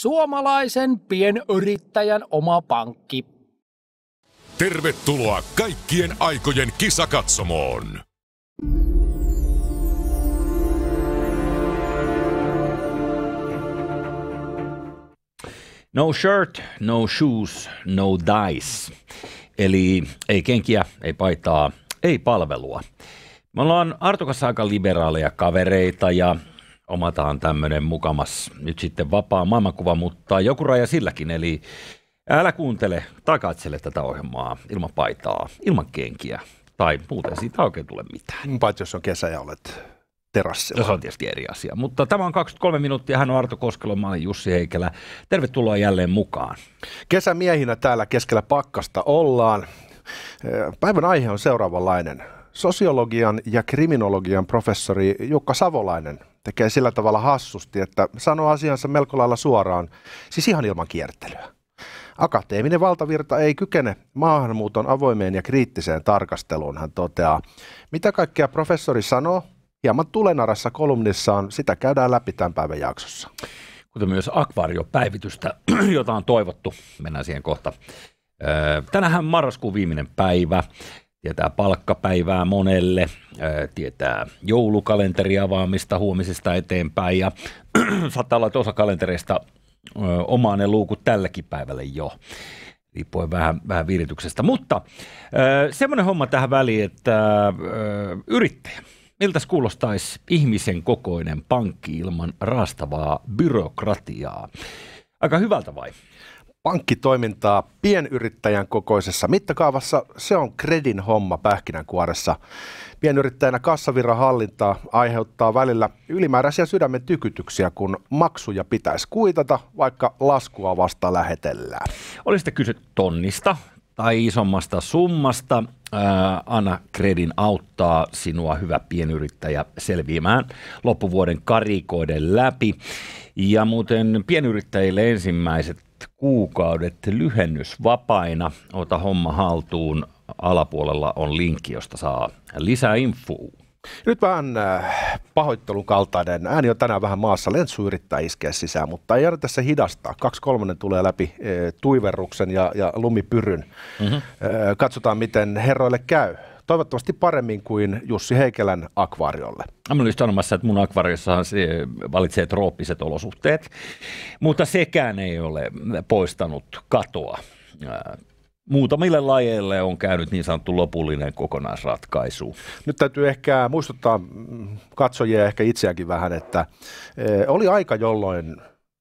Suomalaisen pienyrittäjän oma pankki. Tervetuloa kaikkien aikojen kisakatsomoon! No shirt, no shoes, no dice. Eli ei kenkiä, ei paitaa, ei palvelua. Me ollaan Artukassa aika liberaaleja kavereita ja omataan tämmöinen mukamas nyt sitten vapaa maailmankuva, mutta joku raja silläkin, eli älä kuuntele tai katsele tätä ohjelmaa ilman paitaa, ilman kenkiä, tai muuten siitä oikein tule mitään. Mm, paitsi jos on kesä ja olet terassilla. se on tietysti eri asia, mutta tämä on 23 minuuttia, hän on Arto Koskelo, mä olen Jussi Heikelä. Tervetuloa jälleen mukaan. Kesämiehinä täällä keskellä pakkasta ollaan. Päivän aihe on seuraavanlainen. Sosiologian ja kriminologian professori Jukka Savolainen tekee sillä tavalla hassusti, että sanoo asiansa melko lailla suoraan, siis ihan ilman kiertelyä. Akateeminen valtavirta ei kykene maahanmuuton avoimeen ja kriittiseen tarkasteluun, hän toteaa. Mitä kaikkea professori sanoo? Hieman tulenarassa kolumnissaan, sitä käydään läpi tämän päivän jaksossa. Kuten myös akvaariopäivitystä, jota on toivottu. Mennään siihen kohta. Tänähän marraskuun viimeinen päivä tietää palkkapäivää monelle, tietää joulukalenteri avaamista huomisesta eteenpäin ja saattaa olla, että osa kalentereista omaa ne luukut tälläkin päivälle jo riippuen vähän, vähän virityksestä. Mutta semmoinen homma tähän väliin, että yrittäjä, miltä kuulostaisi ihmisen kokoinen pankki ilman raastavaa byrokratiaa? Aika hyvältä vai? pankkitoimintaa pienyrittäjän kokoisessa mittakaavassa. Se on kredin homma pähkinänkuoressa. Pienyrittäjänä kassavirran hallintaa aiheuttaa välillä ylimääräisiä sydämen tykytyksiä, kun maksuja pitäisi kuitata, vaikka laskua vasta lähetellään. Olisitte kyse tonnista tai isommasta summasta. Anna Kredin auttaa sinua, hyvä pienyrittäjä, selviämään loppuvuoden karikoiden läpi. Ja muuten pienyrittäjille ensimmäiset kuukaudet lyhennysvapaina. Ota homma haltuun. Alapuolella on linkki, josta saa lisää infoa. Nyt vähän pahoittelun kaltainen. Ääni on tänään vähän maassa. Lentsu yrittää iskeä sisään, mutta ei jäädä tässä hidastaa. 2.3 tulee läpi äh, tuiverruksen ja, ja lumipyryn. Mm-hmm. katsotaan, miten herroille käy toivottavasti paremmin kuin Jussi Heikelän akvaariolle. Mä olin sanomassa, että mun akvaariossahan se valitsee trooppiset olosuhteet, mutta sekään ei ole poistanut katoa. Muutamille lajeille on käynyt niin sanottu lopullinen kokonaisratkaisu. Nyt täytyy ehkä muistuttaa mm, katsojia ehkä itseäkin vähän, että e, oli aika, jolloin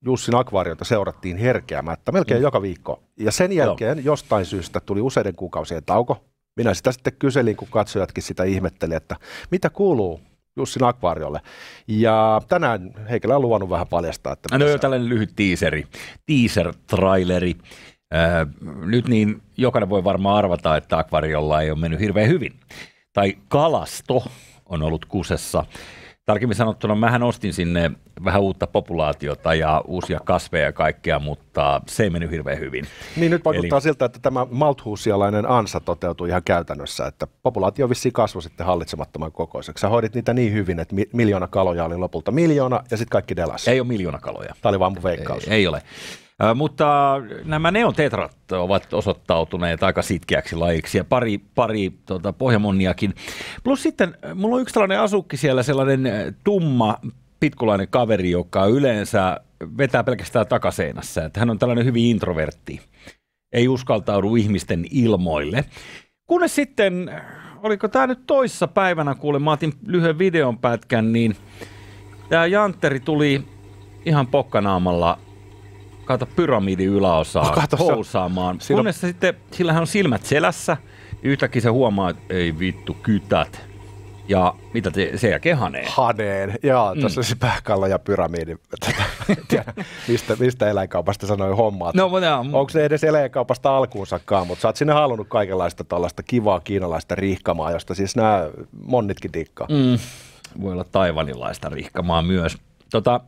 Jussin akvaariota seurattiin herkeämättä melkein mm. joka viikko. Ja sen jälkeen Joo. jostain syystä tuli useiden kuukausien tauko, minä sitä sitten kyselin, kun katsojatkin sitä ihmetteli, että mitä kuuluu Jussin akvaariolle. Ja tänään Heikellä on luvannut vähän paljastaa. Että no joo, tällainen lyhyt tiiseri, teaser-traileri. Äh, nyt niin jokainen voi varmaan arvata, että akvariolla ei ole mennyt hirveän hyvin. Tai kalasto on ollut kusessa. Tarkemmin sanottuna, mähän ostin sinne vähän uutta populaatiota ja uusia kasveja ja kaikkea, mutta se ei mennyt hirveän hyvin. Niin nyt vaikuttaa Eli... siltä, että tämä malthuusialainen ansa toteutuu ihan käytännössä, että populaatio vissiin kasvoi sitten hallitsemattoman kokoiseksi. Sä hoidit niitä niin hyvin, että miljoona kaloja oli lopulta miljoona ja sitten kaikki delas. Ei ole miljoona kaloja. Tämä oli vaan mun veikkaus. Ei, ei ole. Mutta nämä neontetrat ovat osoittautuneet aika sitkeäksi lajiksi ja pari, pari tuota, pohjamonniakin. Plus sitten mulla on yksi tällainen asukki siellä, sellainen tumma pitkulainen kaveri, joka yleensä vetää pelkästään takaseinässä. Että hän on tällainen hyvin introvertti, ei uskaltaudu ihmisten ilmoille. Kunnes sitten, oliko tämä nyt toissa päivänä, kuule, mä otin lyhyen videon pätkän, niin tämä Jantteri tuli ihan pokkanaamalla kautta pyramidin yläosaa kaata, housaamaan. Siinä... Kunnes se sitten, sillähän on silmät selässä, yhtäkkiä se huomaa, että ei vittu, kytät. Ja mitä te, se jälkeen haneen. Haneen, joo. Mm. Tuossa mm. se pähkallo ja pyramidi. mistä, mistä eläinkaupasta sanoi hommaa. No, mutta, Onko se edes eläinkaupasta alkuunsakaan, mutta sä oot sinne halunnut kaikenlaista tällaista kivaa kiinalaista rihkamaa, josta siis nämä monnitkin tikkaa. Mm. Voi olla taivanilaista rihkamaa myös. Tota,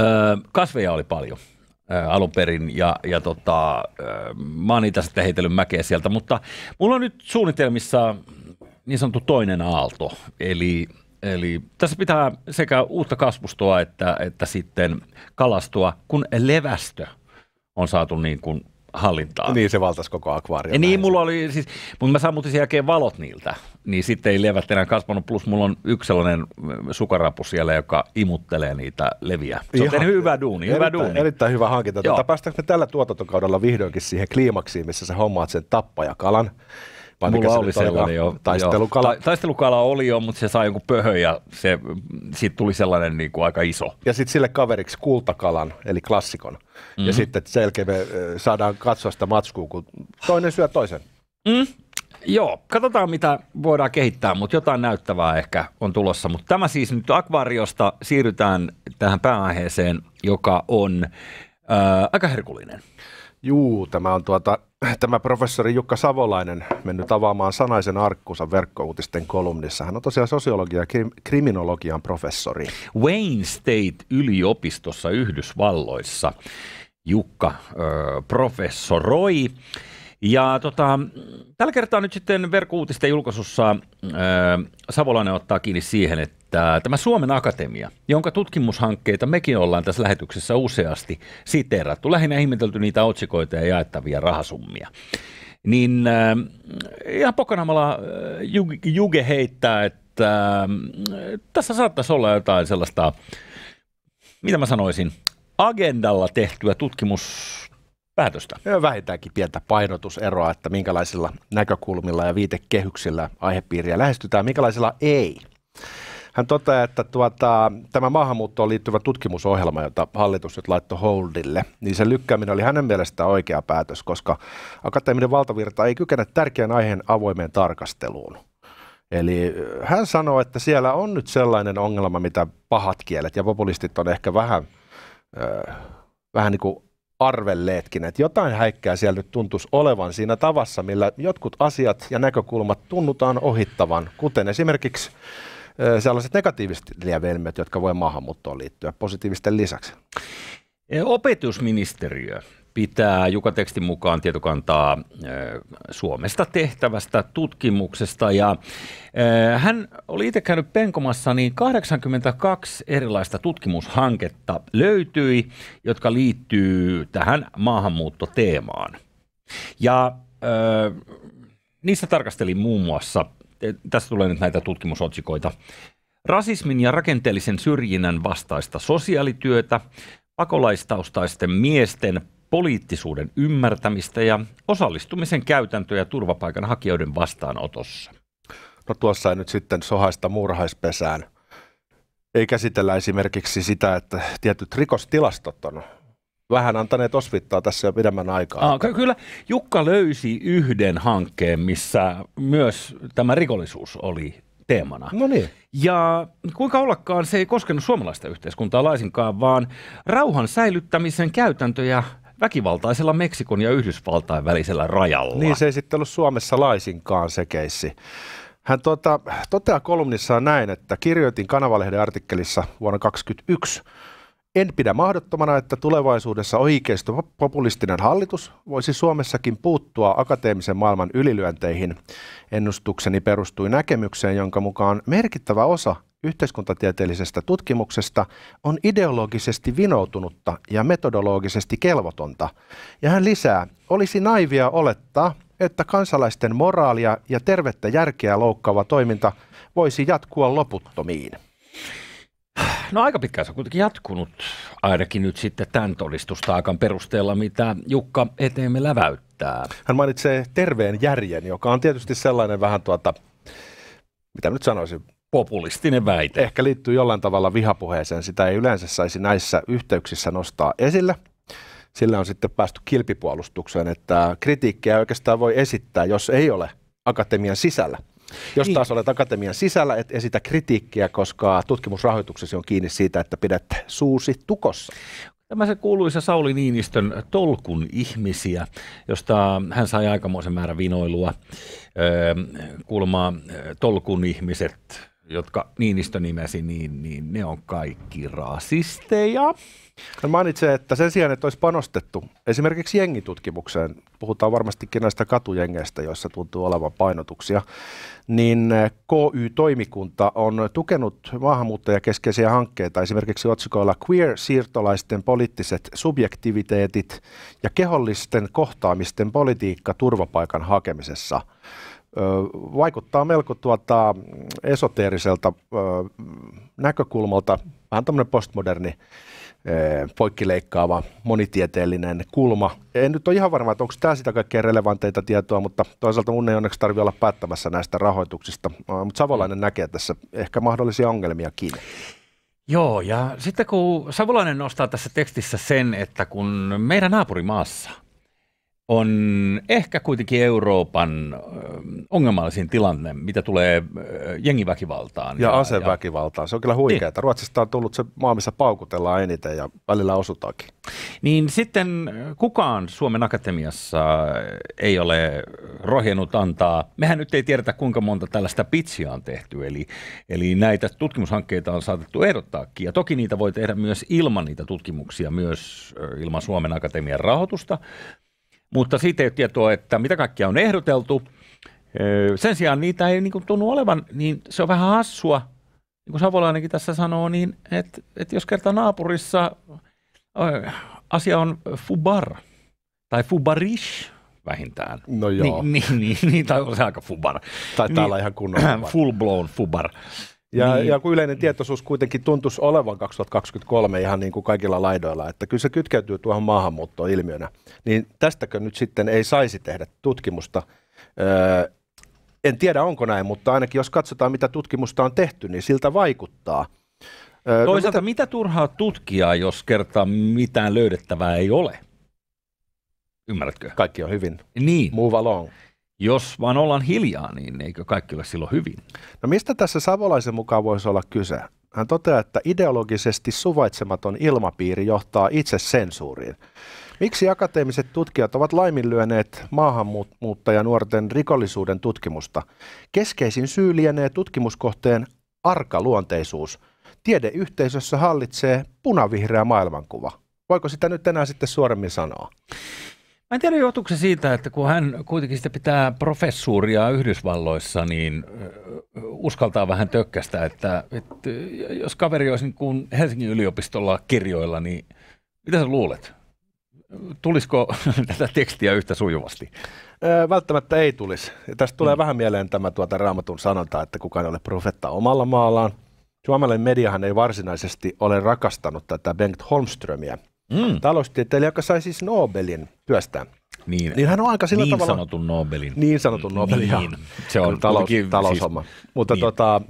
öö, kasveja oli paljon alun perin ja, ja tota, mä oon niitä sitten heitellyt mäkeä sieltä, mutta mulla on nyt suunnitelmissa niin sanottu toinen aalto, eli Eli tässä pitää sekä uutta kasvustoa että, että sitten kalastoa, kun levästö on saatu niin kuin hallintaan. Niin, se valtasi koko akvaario. Ja niin, mulla oli siis, mutta mä sammutin sen jälkeen valot niiltä, niin sitten ei levät enää kasvanut. Plus mulla on yksi sellainen mm, sukarapu siellä, joka imuttelee niitä leviä. Se on Ihan, hyvä duuni, hyvä erittäin, duuni. Erittäin hyvä hankinta. Tota, päästäänkö me tällä tuotantokaudella vihdoinkin siihen kliimaksiin, missä sä hommaat sen tappajakalan? Vai Mulla mikä se oli sellainen jo. Taistelukala. Ta, taistelukala oli jo, mutta se sai jonkun pöhön ja se, siitä tuli sellainen niin kuin aika iso. Ja sitten sille kaveriksi kultakalan, eli klassikon. Mm-hmm. Ja mhm. sitten selkeä me saadaan katsoa sitä matskua, kun toinen syö toisen. Mm. Joo, katsotaan mitä voidaan kehittää, mutta jotain näyttävää ehkä on tulossa. Mutta tämä siis nyt akvaariosta siirrytään tähän pääaiheeseen, joka on äh, aika herkullinen. Juu, tämä on tuota, tämä professori Jukka Savolainen mennyt avaamaan sanaisen arkkunsa verkkouutisten kolumnissa. Hän on tosiaan sosiologia ja kriminologian professori. Wayne State yliopistossa Yhdysvalloissa Jukka ö, professoroi. Ja tota, tällä kertaa nyt sitten verkkouutisten julkaisussa ö, Savolainen ottaa kiinni siihen, että että tämä Suomen Akatemia, jonka tutkimushankkeita mekin ollaan tässä lähetyksessä useasti siteerattu, lähinnä ihmetelty niitä otsikoita ja jaettavia rahasummia, niin äh, ihan pokanamalla äh, Juge heittää, että äh, tässä saattaisi olla jotain sellaista, mitä mä sanoisin, agendalla tehtyä tutkimus päätöstä. Vähintäänkin pientä painotuseroa, että minkälaisilla näkökulmilla ja viitekehyksillä aihepiiriä lähestytään, minkälaisilla ei. Hän toteaa, että tuota, tämä maahanmuuttoon liittyvä tutkimusohjelma, jota hallitus nyt laittoi holdille, niin sen lykkääminen oli hänen mielestään oikea päätös, koska akateeminen valtavirta ei kykene tärkeän aiheen avoimeen tarkasteluun. Eli hän sanoo, että siellä on nyt sellainen ongelma, mitä pahat kielet ja populistit on ehkä vähän, äh, vähän niin kuin arvelleetkin, että jotain häikkää siellä nyt tuntuisi olevan siinä tavassa, millä jotkut asiat ja näkökulmat tunnutaan ohittavan, kuten esimerkiksi sellaiset negatiiviset lieveilmiöt, jotka voi maahanmuuttoon liittyä positiivisten lisäksi? E, opetusministeriö pitää Juka Tekstin mukaan tietokantaa Suomesta tehtävästä tutkimuksesta ja hän oli itse käynyt penkomassa, niin 82 erilaista tutkimushanketta löytyi, jotka liittyy tähän maahanmuuttoteemaan. Ja niissä tarkastelin muun muassa tässä tulee nyt näitä tutkimusotsikoita. Rasismin ja rakenteellisen syrjinnän vastaista sosiaalityötä, pakolaistaustaisten miesten poliittisuuden ymmärtämistä ja osallistumisen käytäntöjä turvapaikanhakijoiden vastaanotossa. No tuossa ei nyt sitten sohaista murhaispesään. Ei käsitellä esimerkiksi sitä, että tietyt rikostilastot on vähän antaneet osvittaa tässä jo pidemmän aikaa. Aa, kyllä Jukka löysi yhden hankkeen, missä myös tämä rikollisuus oli teemana. No niin. Ja kuinka ollakaan se ei koskenut suomalaista yhteiskuntaa laisinkaan, vaan rauhan säilyttämisen käytäntöjä väkivaltaisella Meksikon ja Yhdysvaltain välisellä rajalla. Niin se ei sitten ollut Suomessa laisinkaan se keissi. Hän tuota, toteaa kolumnissaan näin, että kirjoitin Kanavalehden artikkelissa vuonna 2021 en pidä mahdottomana, että tulevaisuudessa oikeisto populistinen hallitus voisi Suomessakin puuttua akateemisen maailman ylilyönteihin. Ennustukseni perustui näkemykseen, jonka mukaan merkittävä osa yhteiskuntatieteellisestä tutkimuksesta on ideologisesti vinoutunutta ja metodologisesti kelvotonta. Ja hän lisää, olisi naivia olettaa, että kansalaisten moraalia ja tervettä järkeä loukkaava toiminta voisi jatkua loputtomiin no aika pitkään se on kuitenkin jatkunut, ainakin nyt sitten tämän todistustaakan perusteella, mitä Jukka eteemme läväyttää. Hän mainitsee terveen järjen, joka on tietysti sellainen vähän tuota, mitä nyt sanoisin, populistinen väite. Ehkä liittyy jollain tavalla vihapuheeseen. Sitä ei yleensä saisi näissä yhteyksissä nostaa esille. Sillä on sitten päästy kilpipuolustukseen, että kritiikkiä oikeastaan voi esittää, jos ei ole akatemian sisällä jos niin. taas olet akatemian sisällä, et esitä kritiikkiä, koska tutkimusrahoituksesi on kiinni siitä, että pidät suusi tukossa. Tämä se kuuluisa Sauli Niinistön tolkun ihmisiä, josta hän sai aikamoisen määrän vinoilua. Öö, kuulemma tolkun ihmiset jotka Niinistö nimesi, niin, niin ne on kaikki rasisteja. Hän no mainitsee, että sen sijaan, että olisi panostettu esimerkiksi jengitutkimukseen, puhutaan varmastikin näistä katujengeistä, joissa tuntuu olevan painotuksia, niin KY-toimikunta on tukenut maahanmuuttajakeskeisiä hankkeita esimerkiksi otsikoilla Queer-siirtolaisten poliittiset subjektiviteetit ja kehollisten kohtaamisten politiikka turvapaikan hakemisessa vaikuttaa melko tuota, mm, esoteeriselta näkökulmalta, vähän tämmöinen postmoderni poikkileikkaava monitieteellinen kulma. En nyt ole ihan varma, että onko tämä sitä kaikkein relevanteita tietoa, mutta toisaalta mun ei onneksi tarvitse olla päättämässä näistä rahoituksista. Mutta Savolainen mm. näkee tässä ehkä mahdollisia ongelmiakin. Joo, ja sitten kun Savolainen nostaa tässä tekstissä sen, että kun meidän naapurimaassa on ehkä kuitenkin Euroopan ongelmallisin tilanne, mitä tulee jengiväkivaltaan. Ja, ja aseväkivaltaan. Se on kyllä huikeaa. Niin. Ruotsista on tullut se maa, missä paukutellaan eniten ja välillä osutaakin. Niin sitten kukaan Suomen Akatemiassa ei ole rohjennut antaa. Mehän nyt ei tiedetä, kuinka monta tällaista pitsiä on tehty. Eli, eli näitä tutkimushankkeita on saatettu ehdottaakin. Ja toki niitä voi tehdä myös ilman niitä tutkimuksia, myös ilman Suomen Akatemian rahoitusta mutta siitä ei ole tietoa, että mitä kaikkea on ehdoteltu. Sen sijaan niitä ei niin kuin tunnu olevan, niin se on vähän hassua, niin kuin Savolainenkin tässä sanoo, niin että, että jos kerta naapurissa asia on fubar tai fubarish vähintään. No joo. Niin, niin, niin, niin tai on se aika fubar. Tai täällä niin, ihan kunnolla. Full blown fubar. Ja, niin. ja kun yleinen tietoisuus kuitenkin tuntuisi olevan 2023 ihan niin kuin kaikilla laidoilla, että kyllä se kytkeytyy tuohon maahanmuuttoon ilmiönä, niin tästäkö nyt sitten ei saisi tehdä tutkimusta? Öö, en tiedä onko näin, mutta ainakin jos katsotaan mitä tutkimusta on tehty, niin siltä vaikuttaa. Öö, Toisaalta no mitä... mitä turhaa tutkia, jos kerta mitään löydettävää ei ole? Ymmärrätkö? Kaikki on hyvin. Niin. Move along jos vaan ollaan hiljaa, niin eikö kaikki ole silloin hyvin? No mistä tässä Savolaisen mukaan voisi olla kyse? Hän toteaa, että ideologisesti suvaitsematon ilmapiiri johtaa itse sensuuriin. Miksi akateemiset tutkijat ovat laiminlyöneet maahanmuuttajanuorten rikollisuuden tutkimusta? Keskeisin syy lienee tutkimuskohteen arkaluonteisuus. Tiedeyhteisössä hallitsee punavihreä maailmankuva. Voiko sitä nyt enää sitten suoremmin sanoa? Mä en tiedä, johtuuko se siitä, että kun hän kuitenkin sitä pitää professuuria Yhdysvalloissa, niin uskaltaa vähän tökkästä, että, että jos kaveri olisi niin kuin Helsingin yliopistolla kirjoilla, niin mitä sä luulet? Tulisiko tätä tekstiä yhtä sujuvasti? Välttämättä ei tulisi. Ja tästä tulee mm. vähän mieleen tämä tuota raamatun sanonta, että kukaan ei ole profetta omalla maallaan. Suomalainen mediahan ei varsinaisesti ole rakastanut tätä Bengt Holmströmiä, mm. taloustieteilijä, joka sai siis Nobelin työstään. Niin, niin hän on aika sillä niin tavalla... sanotun Nobelin. Niin sanotun Nobelin, niin. Se on talous, kuitenkin, taloushomma. Siis, Mutta niin. tota,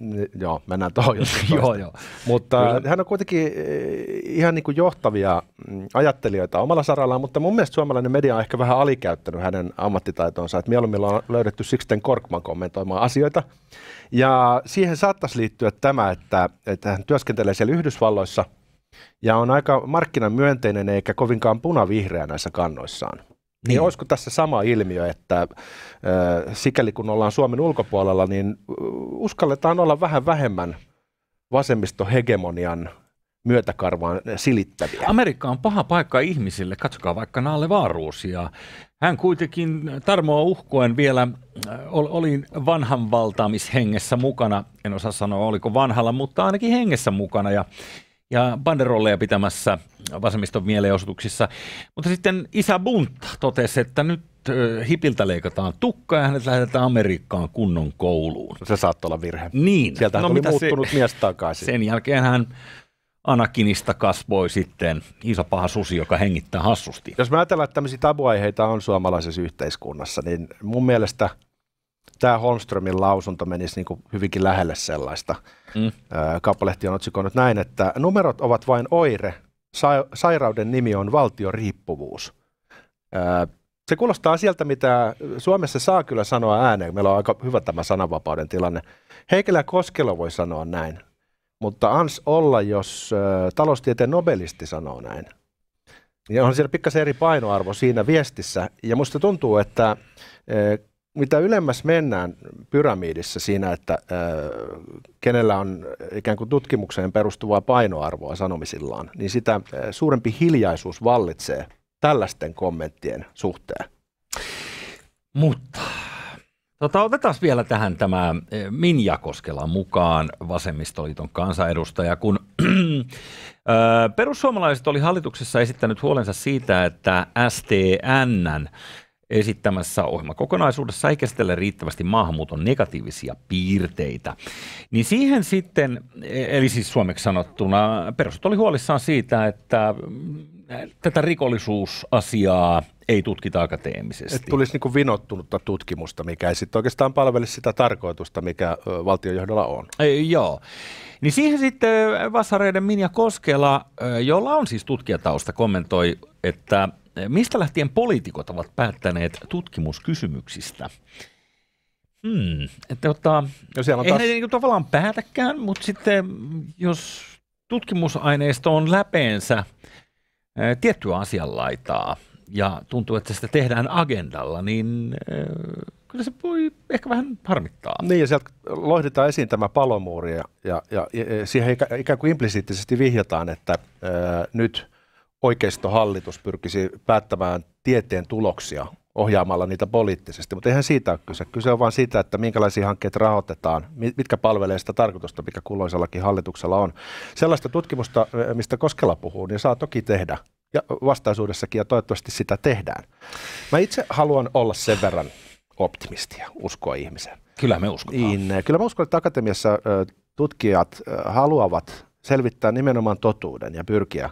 joo, mennään tuohon joo, joo. Mutta Kyllä. hän on kuitenkin eh, ihan niin kuin johtavia mm, ajattelijoita omalla sarallaan, mutta mun mielestä suomalainen media on ehkä vähän alikäyttänyt hänen ammattitaitonsa, että mieluummin on löydetty Sixten Korkman kommentoimaan asioita. Ja siihen saattaisi liittyä tämä, että, että hän työskentelee siellä Yhdysvalloissa – ja on aika markkinamyönteinen eikä kovinkaan punavihreä näissä kannoissaan. Niin. niin olisiko tässä sama ilmiö, että sikäli kun ollaan Suomen ulkopuolella, niin uskalletaan olla vähän vähemmän vasemmistohegemonian myötäkarvaan silittäviä. Amerikka on paha paikka ihmisille. Katsokaa vaikka Nalle Vaaruusia. Hän kuitenkin tarmoa uhkoen vielä oli vanhan valtaamishengessä mukana. En osaa sanoa, oliko vanhalla, mutta ainakin hengessä mukana. Ja ja banderolleja pitämässä vasemmiston mielenosoituksissa. Mutta sitten isä bunt totesi, että nyt hipiltä leikataan tukka ja hänet lähetetään Amerikkaan kunnon kouluun. Se saattoi olla virhe. Niin. Sieltä no, oli muuttunut se, mies takaisin. Sen jälkeen hän Anakinista kasvoi sitten iso paha susi, joka hengittää hassusti. Jos mä ajatellaan, että tämmöisiä tabuaiheita on suomalaisessa yhteiskunnassa, niin mun mielestä – tämä Holmströmin lausunto menisi niin kuin hyvinkin lähelle sellaista. Mm. Kauppalehti on otsikoinut näin, että numerot ovat vain oire, Sa- sairauden nimi on valtioriippuvuus. Se kuulostaa sieltä, mitä Suomessa saa kyllä sanoa ääneen. Meillä on aika hyvä tämä sananvapauden tilanne. Heikellä Koskelo voi sanoa näin, mutta ans olla, jos taloustieteen nobelisti sanoo näin. Ja niin on siellä pikkasen eri painoarvo siinä viestissä. Ja musta tuntuu, että mitä ylemmäs mennään pyramiidissa siinä, että äh, kenellä on ikään kuin tutkimukseen perustuvaa painoarvoa sanomisillaan, niin sitä äh, suurempi hiljaisuus vallitsee tällaisten kommenttien suhteen. Mutta Tota, otetaan vielä tähän tämä Minja Koskela mukaan, vasemmistoliiton kansanedustaja, kun perussuomalaiset oli hallituksessa esittänyt huolensa siitä, että STNn esittämässä ohjelmakokonaisuudessa ei käsitellä riittävästi maahanmuuton negatiivisia piirteitä. Niin siihen sitten, e- eli siis suomeksi sanottuna, perustat oli huolissaan siitä, että mm, tätä rikollisuusasiaa ei tutkita akateemisesti. Että tulisi niin vinottunutta tutkimusta, mikä ei sitten oikeastaan palvele sitä tarkoitusta, mikä valtionjohdolla on. Ei, joo. Niin siihen sitten Vasareiden Minja Koskela, jolla on siis tutkijatausta, kommentoi, että Eh, mistä lähtien poliitikot ovat päättäneet tutkimuskysymyksistä? Hmm, että tota, no siellä on ei taas... ne niin tavallaan päätäkään, mutta sitten mm, jos tutkimusaineisto on läpeensä eh, tiettyä asianlaitaa ja tuntuu, että sitä tehdään agendalla, niin eh, kyllä se voi ehkä vähän harmittaa. Niin ja sieltä lohditaan esiin tämä palomuuri ja, ja, ja, ja siihen ikään kuin implisiittisesti vihjataan, että ää, nyt – oikeistohallitus pyrkisi päättämään tieteen tuloksia ohjaamalla niitä poliittisesti, mutta eihän siitä ole kyse. Kyse on vain siitä, että minkälaisia hankkeita rahoitetaan, mitkä palvelee sitä tarkoitusta, mikä kulloisellakin hallituksella on. Sellaista tutkimusta, mistä Koskela puhuu, niin saa toki tehdä ja vastaisuudessakin ja toivottavasti sitä tehdään. Mä itse haluan olla sen verran optimistia, uskoa ihmiseen. Kyllä me uskotaan. Niin, kyllä mä uskon, että akatemiassa tutkijat haluavat selvittää nimenomaan totuuden ja pyrkiä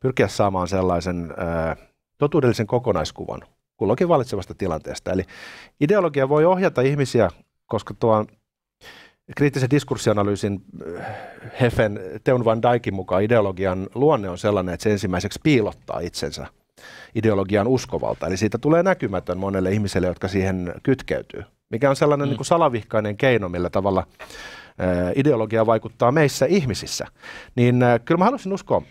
pyrkiä saamaan sellaisen ää, totuudellisen kokonaiskuvan kulloinkin valitsevasta tilanteesta. Eli ideologia voi ohjata ihmisiä, koska tuo kriittisen diskurssianalyysin Hefen Teun van Dijkin mukaan ideologian luonne on sellainen, että se ensimmäiseksi piilottaa itsensä ideologian uskovalta. Eli siitä tulee näkymätön monelle ihmiselle, jotka siihen kytkeytyy, mikä on sellainen mm. niin kuin salavihkainen keino, millä tavalla ideologia vaikuttaa meissä ihmisissä. Niin kyllä mä haluaisin uskoa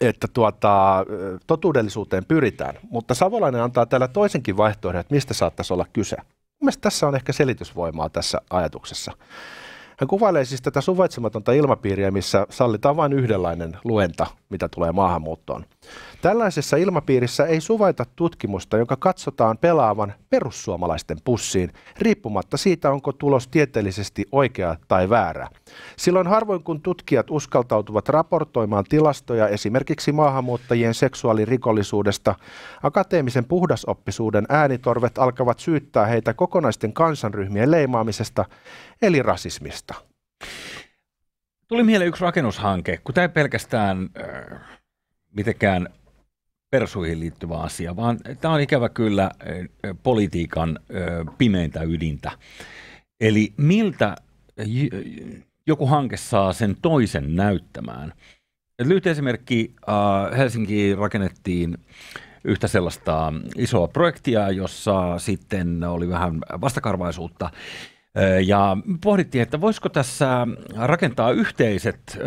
että tuota, totuudellisuuteen pyritään, mutta Savolainen antaa täällä toisenkin vaihtoehdon, että mistä saattaisi olla kyse. Mielestäni tässä on ehkä selitysvoimaa tässä ajatuksessa. Hän kuvailee siis tätä suvaitsematonta ilmapiiriä, missä sallitaan vain yhdenlainen luenta, mitä tulee maahanmuuttoon. Tällaisessa ilmapiirissä ei suvaita tutkimusta, jonka katsotaan pelaavan perussuomalaisten pussiin, riippumatta siitä, onko tulos tieteellisesti oikea tai väärä. Silloin harvoin kun tutkijat uskaltautuvat raportoimaan tilastoja esimerkiksi maahanmuuttajien seksuaalirikollisuudesta, akateemisen puhdasoppisuuden äänitorvet alkavat syyttää heitä kokonaisten kansanryhmien leimaamisesta, eli rasismista. Tuli mieleen yksi rakennushanke, kun tämä ei pelkästään äh, mitenkään persuihin liittyvä asia, vaan tämä on ikävä kyllä politiikan pimeintä ydintä. Eli miltä joku hanke saa sen toisen näyttämään. lyhyt esimerkki, Helsinkiin rakennettiin yhtä sellaista isoa projektia, jossa sitten oli vähän vastakarvaisuutta. Ja pohdittiin, että voisiko tässä rakentaa yhteiset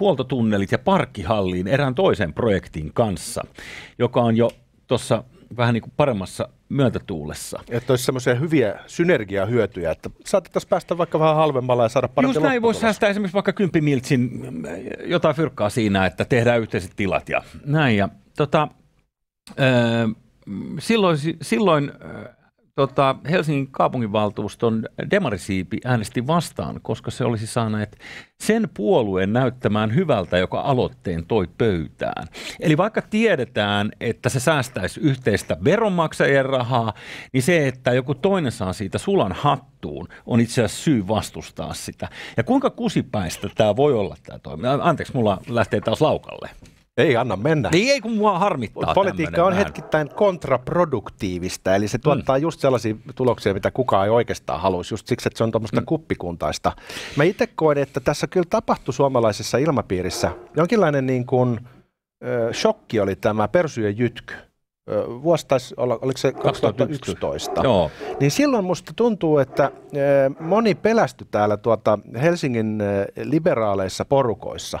huoltotunnelit ja parkkihalliin erään toisen projektin kanssa, joka on jo tuossa vähän niin kuin paremmassa myötätuulessa. Että olisi semmoisia hyviä synergiahyötyjä, että saatettaisiin päästä vaikka vähän halvemmalla ja saada parempi Just näin voisi säästää esimerkiksi vaikka kymppimiltsin jotain fyrkkaa siinä, että tehdään yhteiset tilat ja näin. Ja, tota, äh, silloin, silloin äh, tota, Helsingin kaupunginvaltuuston demarisiipi äänesti vastaan, koska se olisi saanut sen puolueen näyttämään hyvältä, joka aloitteen toi pöytään. Eli vaikka tiedetään, että se säästäisi yhteistä veronmaksajien rahaa, niin se, että joku toinen saa siitä sulan hattuun, on itse asiassa syy vastustaa sitä. Ja kuinka kusipäistä tämä voi olla tämä toiminta? Anteeksi, mulla lähtee taas laukalle. Ei anna mennä. Niin ei, kun mua harmittaa Politiikka on näin. hetkittäin kontraproduktiivista, eli se tuottaa mm. just sellaisia tuloksia, mitä kukaan ei oikeastaan haluaisi, just siksi, että se on tuommoista mm. kuppikuntaista. Mä itse koen, että tässä kyllä tapahtui suomalaisessa ilmapiirissä jonkinlainen niin kuin, ö, shokki oli tämä persyjen jytky vuosi taisi olla, oliko se 2011, Joo. niin silloin musta tuntuu, että moni pelästyi täällä tuota Helsingin liberaaleissa porukoissa.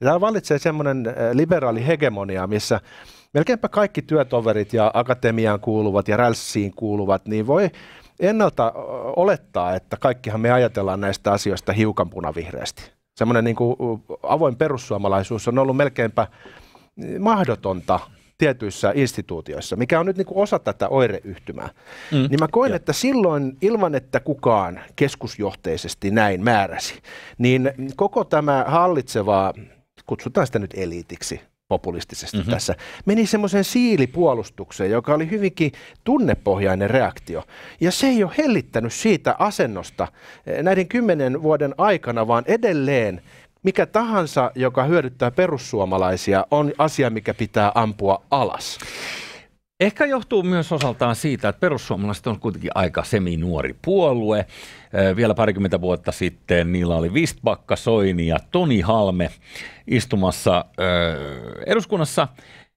täällä valitsee semmoinen liberaali hegemonia, missä melkeinpä kaikki työtoverit ja akatemiaan kuuluvat ja rälssiin kuuluvat, niin voi ennalta olettaa, että kaikkihan me ajatellaan näistä asioista hiukan punavihreästi. Semmoinen niin kuin avoin perussuomalaisuus on ollut melkeinpä mahdotonta tietyissä instituutioissa, mikä on nyt niin kuin osa tätä oireyhtymää, mm. niin mä koen, ja. että silloin ilman, että kukaan keskusjohteisesti näin määräsi, niin koko tämä hallitseva, kutsutaan sitä nyt eliitiksi, populistisesti mm-hmm. tässä, meni semmoiseen siilipuolustukseen, joka oli hyvinkin tunnepohjainen reaktio. Ja se ei ole hellittänyt siitä asennosta eh, näiden kymmenen vuoden aikana, vaan edelleen mikä tahansa, joka hyödyttää perussuomalaisia, on asia, mikä pitää ampua alas. Ehkä johtuu myös osaltaan siitä, että perussuomalaiset on kuitenkin aika seminuori puolue. Vielä parikymmentä vuotta sitten niillä oli Vistbakka, Soini ja Toni Halme istumassa eduskunnassa.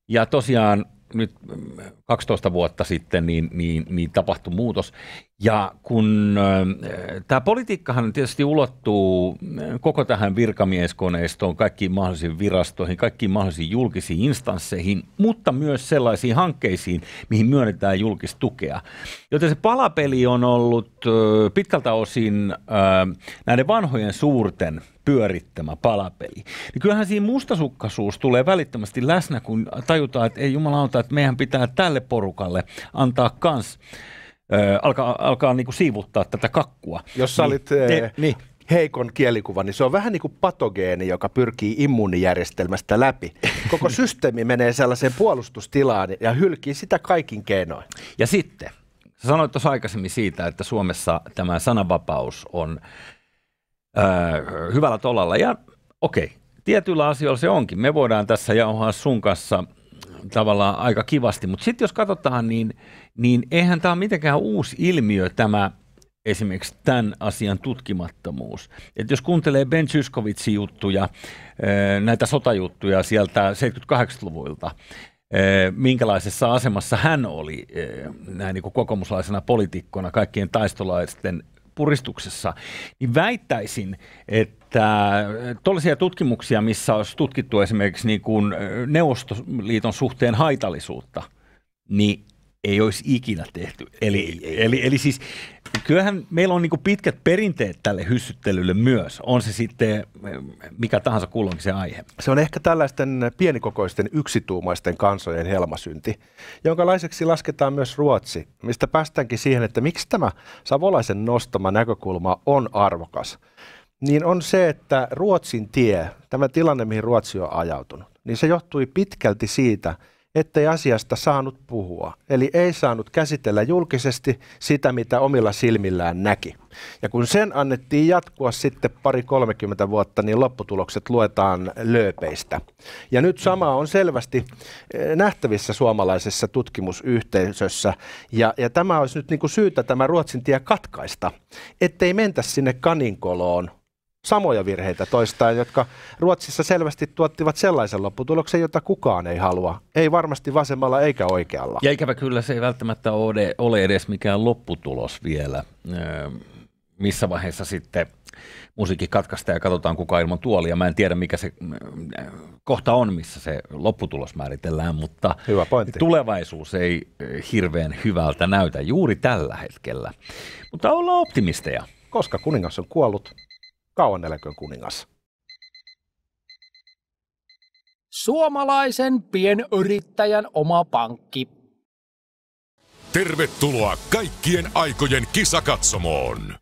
Ja tosiaan nyt 12 vuotta sitten niin, niin, niin tapahtui muutos. Ja kun äh, tämä politiikkahan tietysti ulottuu koko tähän virkamieskoneistoon, kaikkiin mahdollisiin virastoihin, kaikkiin mahdollisiin julkisiin instansseihin, mutta myös sellaisiin hankkeisiin, mihin myönnetään tukea. Joten se palapeli on ollut äh, pitkältä osin äh, näiden vanhojen suurten pyörittämä palapeli. Niin kyllähän siinä mustasukkaisuus tulee välittömästi läsnä, kun tajutaan, että ei auta, että meidän pitää tälle porukalle antaa kans – äh, alkaa, alkaa niin kuin siivuttaa tätä kakkua. Jos sä niin, olit niin. heikon kielikuva, niin se on vähän niin kuin patogeeni, joka pyrkii immuunijärjestelmästä läpi. Koko systeemi menee sellaiseen puolustustilaan ja hylkii sitä kaikin keinoin. Ja sitten, sä sanoit tuossa aikaisemmin siitä, että Suomessa tämä sananvapaus on äh, hyvällä tolalla ja okei, tietyillä asioilla se onkin. Me voidaan tässä jauhaa sun kanssa – tavallaan aika kivasti. Mutta sitten jos katsotaan, niin, niin eihän tämä ole mitenkään uusi ilmiö tämä esimerkiksi tämän asian tutkimattomuus. Et jos kuuntelee Ben Zyskovitsin juttuja, eh, näitä sotajuttuja sieltä 78-luvulta, eh, minkälaisessa asemassa hän oli eh, näin niin kuin kokoomuslaisena poliitikkona kaikkien taistolaisten puristuksessa, niin väittäisin, että että eh, tuollaisia tutkimuksia, missä olisi tutkittu esimerkiksi niin kuin eh, Neuvostoliiton suhteen haitallisuutta, niin ei olisi ikinä tehty. Eli, ei, eli, eli siis kyllähän meillä on niin kuin pitkät perinteet tälle hyssyttelylle myös. On se sitten eh, mikä tahansa kulloinkin se aihe. Se on ehkä tällaisten pienikokoisten yksituumaisten kansojen helmasynti, jonka laiseksi lasketaan myös Ruotsi, mistä päästäänkin siihen, että miksi tämä savolaisen nostama näkökulma on arvokas niin on se, että Ruotsin tie, tämä tilanne, mihin Ruotsi on ajautunut, niin se johtui pitkälti siitä, ettei asiasta saanut puhua. Eli ei saanut käsitellä julkisesti sitä, mitä omilla silmillään näki. Ja kun sen annettiin jatkua sitten pari-kolmekymmentä vuotta, niin lopputulokset luetaan lööpeistä. Ja nyt sama on selvästi eh, nähtävissä suomalaisessa tutkimusyhteisössä. Ja, ja tämä olisi nyt niin kuin syytä tämä Ruotsin tie katkaista, ettei mentä sinne kaninkoloon, samoja virheitä toistaan, jotka Ruotsissa selvästi tuottivat sellaisen lopputuloksen, jota kukaan ei halua. Ei varmasti vasemmalla eikä oikealla. Ja ikävä kyllä se ei välttämättä ole, ole edes mikään lopputulos vielä. Öö, missä vaiheessa sitten musiikki katkaistaan ja katsotaan kuka ilman tuolia. Mä en tiedä mikä se öö, kohta on, missä se lopputulos määritellään, mutta Hyvä pointti. tulevaisuus ei öö, hirveän hyvältä näytä juuri tällä hetkellä. Mutta ollaan optimisteja. Koska kuningas on kuollut, Kauan eläköön kuningas. Suomalaisen pienyrittäjän oma pankki. Tervetuloa kaikkien aikojen kisakatsomoon!